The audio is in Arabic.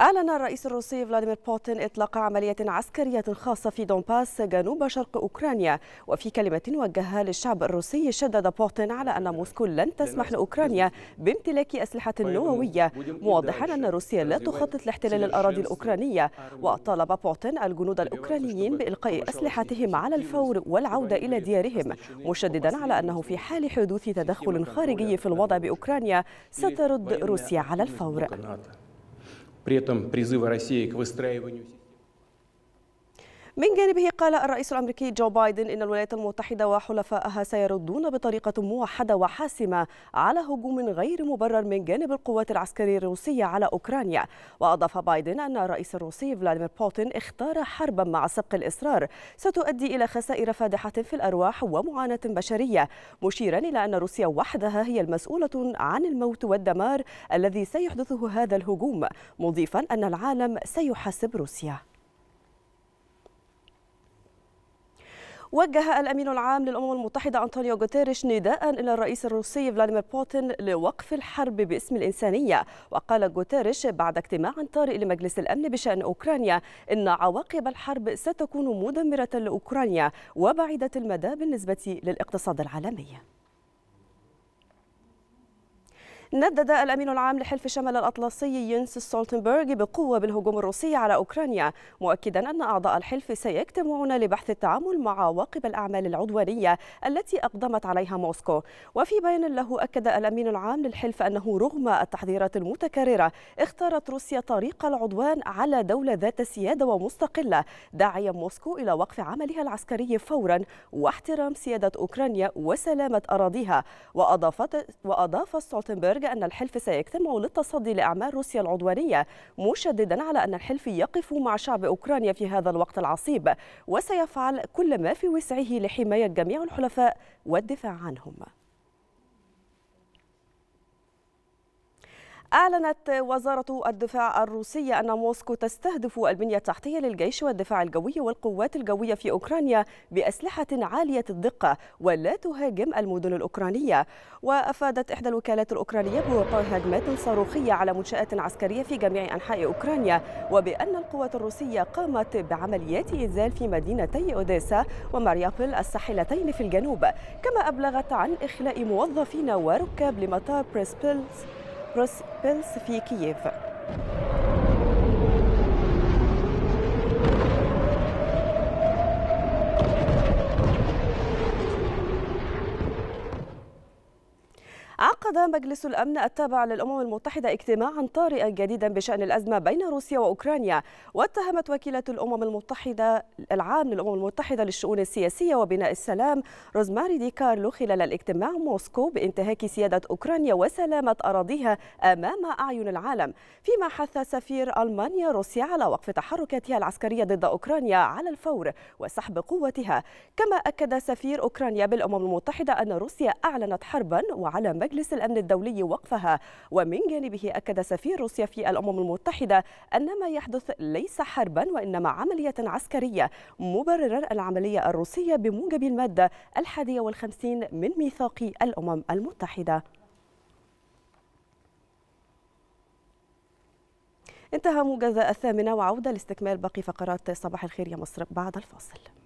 أعلن الرئيس الروسي فلاديمير بوتين إطلاق عملية عسكرية خاصة في دونباس جنوب شرق أوكرانيا وفي كلمة وجهها للشعب الروسي شدد بوتين على أن موسكو لن تسمح لأوكرانيا بامتلاك أسلحة نووية موضحا أن روسيا لا تخطط لاحتلال الأراضي الأوكرانية وطالب بوتين الجنود الأوكرانيين بإلقاء أسلحتهم على الفور والعودة إلى ديارهم مشددا على أنه في حال حدوث تدخل خارجي في الوضع بأوكرانيا سترد روسيا على الفور при этом призывы России к выстраиванию... من جانبه قال الرئيس الأمريكي جو بايدن إن الولايات المتحدة وحلفائها سيردون بطريقة موحدة وحاسمة على هجوم غير مبرر من جانب القوات العسكرية الروسية على أوكرانيا وأضاف بايدن أن الرئيس الروسي فلاديمير بوتين اختار حربا مع سبق الإصرار ستؤدي إلى خسائر فادحة في الأرواح ومعاناة بشرية مشيرا إلى أن روسيا وحدها هي المسؤولة عن الموت والدمار الذي سيحدثه هذا الهجوم مضيفا أن العالم سيحاسب روسيا وجه الأمين العام للأمم المتحدة أنطونيو غوتيريش نداء إلى الرئيس الروسي فلاديمير بوتين لوقف الحرب باسم الإنسانية وقال غوتيريش بعد اجتماع طارئ لمجلس الأمن بشأن أوكرانيا إن عواقب الحرب ستكون مدمرة لأوكرانيا وبعيدة المدى بالنسبة للاقتصاد العالمي ندد الأمين العام لحلف شمال الأطلسي ينس سولتنبرغ بقوة بالهجوم الروسي على أوكرانيا مؤكدا أن أعضاء الحلف سيجتمعون لبحث التعامل مع عواقب الأعمال العدوانية التي أقدمت عليها موسكو وفي بيان له أكد الأمين العام للحلف أنه رغم التحذيرات المتكررة اختارت روسيا طريق العدوان على دولة ذات سيادة ومستقلة داعيا موسكو إلى وقف عملها العسكري فورا واحترام سيادة أوكرانيا وسلامة أراضيها وأضافت وأضاف سولتنبرغ الخارجة أن الحلف سيجتمع للتصدي لأعمال روسيا العدوانية مشددا على أن الحلف يقف مع شعب أوكرانيا في هذا الوقت العصيب وسيفعل كل ما في وسعه لحماية جميع الحلفاء والدفاع عنهم أعلنت وزارة الدفاع الروسية أن موسكو تستهدف البنية التحتية للجيش والدفاع الجوي والقوات الجوية في أوكرانيا بأسلحة عالية الدقة ولا تهاجم المدن الأوكرانية وأفادت إحدى الوكالات الأوكرانية بوقوع هجمات صاروخية على منشآت عسكرية في جميع أنحاء أوكرانيا وبأن القوات الروسية قامت بعمليات إنزال في مدينتي أوديسا ومريابل الساحلتين في الجنوب كما أبلغت عن إخلاء موظفين وركاب لمطار بريسبيلز بيلس في كييف عقد مجلس الأمن التابع للأمم المتحدة اجتماعا طارئا جديدا بشأن الأزمة بين روسيا وأوكرانيا واتهمت وكيلة الأمم المتحدة العام للأمم المتحدة للشؤون السياسية وبناء السلام روزماري دي كارلو خلال الاجتماع موسكو بانتهاك سيادة أوكرانيا وسلامة أراضيها أمام أعين العالم فيما حث سفير ألمانيا روسيا على وقف تحركاتها العسكرية ضد أوكرانيا على الفور وسحب قوتها كما أكد سفير أوكرانيا بالأمم المتحدة أن روسيا أعلنت حربا وعلى مجلس الأمن الدولي وقفها ومن جانبه أكد سفير روسيا في الأمم المتحدة أن ما يحدث ليس حربا وإنما عملية عسكرية مبررا العملية الروسية بموجب المادة الحادية والخمسين من ميثاق الأمم المتحدة انتهى موجز الثامنة وعودة لاستكمال باقي فقرات صباح الخير يا مصر بعد الفاصل